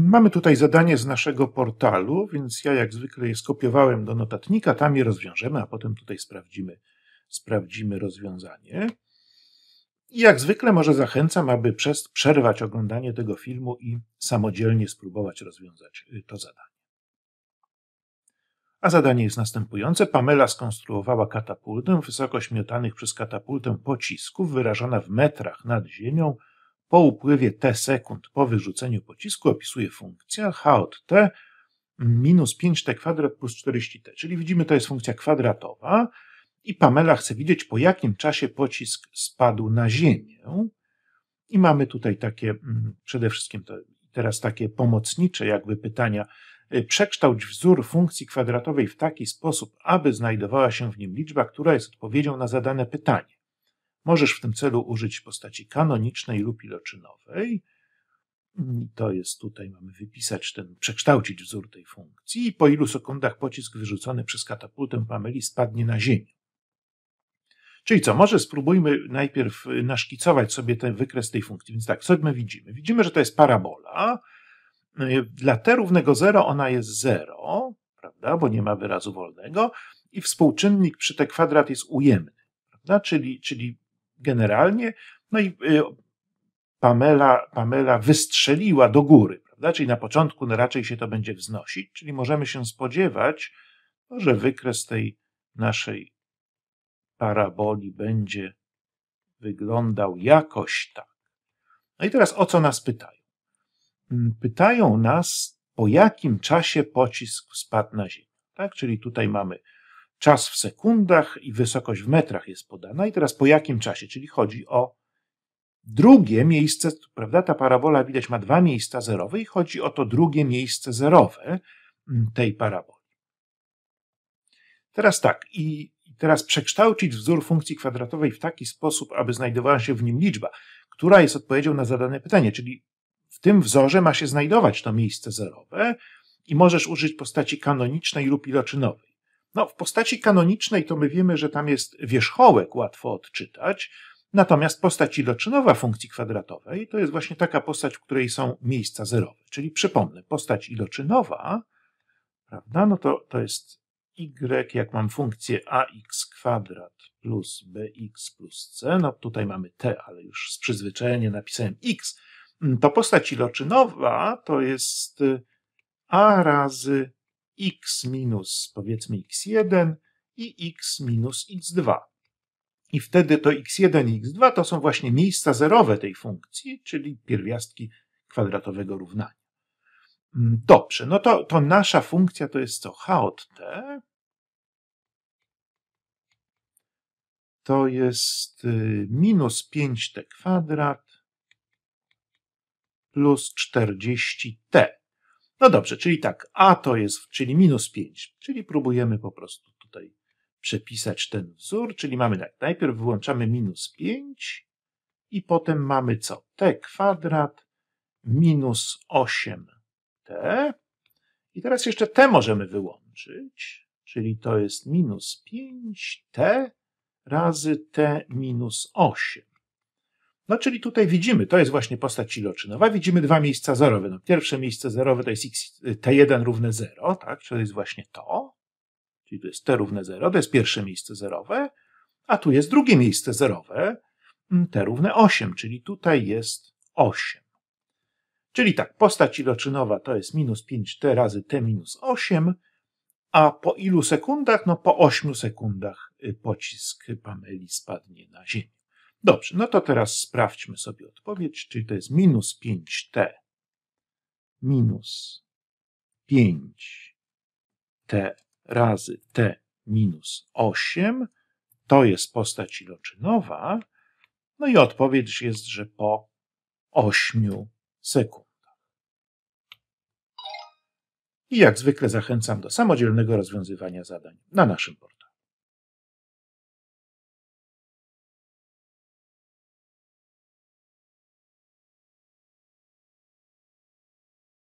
Mamy tutaj zadanie z naszego portalu, więc ja jak zwykle je skopiowałem do notatnika, tam je rozwiążemy, a potem tutaj sprawdzimy, sprawdzimy rozwiązanie. I jak zwykle może zachęcam, aby przez, przerwać oglądanie tego filmu i samodzielnie spróbować rozwiązać y, to zadanie. A zadanie jest następujące. Pamela skonstruowała katapultę miotanych przez katapultę pocisków wyrażona w metrach nad ziemią po upływie t sekund po wyrzuceniu pocisku opisuje funkcja h od t minus 5t kwadrat plus 40t. Czyli widzimy, to jest funkcja kwadratowa i Pamela chce widzieć, po jakim czasie pocisk spadł na ziemię. I mamy tutaj takie, mm, przede wszystkim to, teraz takie pomocnicze jakby pytania. Y, przekształć wzór funkcji kwadratowej w taki sposób, aby znajdowała się w nim liczba, która jest odpowiedzią na zadane pytanie. Możesz w tym celu użyć postaci kanonicznej lub iloczynowej. To jest tutaj, mamy wypisać ten, przekształcić wzór tej funkcji i po ilu sekundach pocisk wyrzucony przez katapultę Pameli spadnie na ziemię. Czyli co, może spróbujmy najpierw y, naszkicować sobie ten wykres tej funkcji. Więc tak, co my widzimy? Widzimy, że to jest parabola. Y, dla t równego 0 ona jest 0, prawda, bo nie ma wyrazu wolnego i współczynnik przy t kwadrat jest ujemny. Prawda? Czyli, czyli generalnie. No i y, Pamela, Pamela wystrzeliła do góry, prawda? Czyli na początku no raczej się to będzie wznosić, czyli możemy się spodziewać, no, że wykres tej naszej paraboli będzie wyglądał jakoś tak. No i teraz o co nas pytają? Mm, pytają nas, po jakim czasie pocisk spadł na Ziemię. Tak? Czyli tutaj mamy czas w sekundach i wysokość w metrach jest podana. I teraz po jakim czasie? Czyli chodzi o drugie miejsce, prawda? Ta parabola widać ma dwa miejsca zerowe i chodzi o to drugie miejsce zerowe mm, tej paraboli. Teraz tak, i teraz przekształcić wzór funkcji kwadratowej w taki sposób, aby znajdowała się w nim liczba, która jest odpowiedzią na zadane pytanie, czyli w tym wzorze ma się znajdować to miejsce zerowe i możesz użyć postaci kanonicznej lub iloczynowej. No, w postaci kanonicznej to my wiemy, że tam jest wierzchołek, łatwo odczytać, natomiast postać iloczynowa funkcji kwadratowej to jest właśnie taka postać, w której są miejsca zerowe. Czyli przypomnę, postać iloczynowa, prawda, no to, to jest y, jak mam funkcję ax kwadrat plus bx plus c, no tutaj mamy t, ale już z przyzwyczajenia napisałem x, to postać iloczynowa to jest a razy x minus powiedzmy x1 i x minus x2. I wtedy to x1 i x2 to są właśnie miejsca zerowe tej funkcji, czyli pierwiastki kwadratowego równania. Mm, dobrze, no to, to nasza funkcja to jest co? h od t to jest y, minus 5t kwadrat plus 40t. No dobrze, czyli tak, a to jest, czyli minus 5, czyli próbujemy po prostu tutaj przepisać ten wzór, czyli mamy tak, najpierw wyłączamy minus 5 i potem mamy co? t kwadrat minus 8t i teraz jeszcze t możemy wyłączyć, czyli to jest minus 5t razy t minus 8. No czyli tutaj widzimy, to jest właśnie postać iloczynowa, widzimy dwa miejsca zerowe. No, pierwsze miejsce zerowe to jest x, y, t1 równe 0, tak? czyli to jest właśnie to, czyli to jest t równe 0, to jest pierwsze miejsce zerowe, a tu jest drugie miejsce zerowe, mm, t równe 8, czyli tutaj jest 8. Czyli tak, postać iloczynowa to jest minus 5t razy t minus 8, a po ilu sekundach? No po 8 sekundach y, pocisk Pameli spadnie na ziemię. Dobrze, no to teraz sprawdźmy sobie odpowiedź, czyli to jest minus 5t minus 5t razy t minus 8. To jest postać iloczynowa. No i odpowiedź jest, że po 8 sekundach. I jak zwykle zachęcam do samodzielnego rozwiązywania zadań na naszym portalu.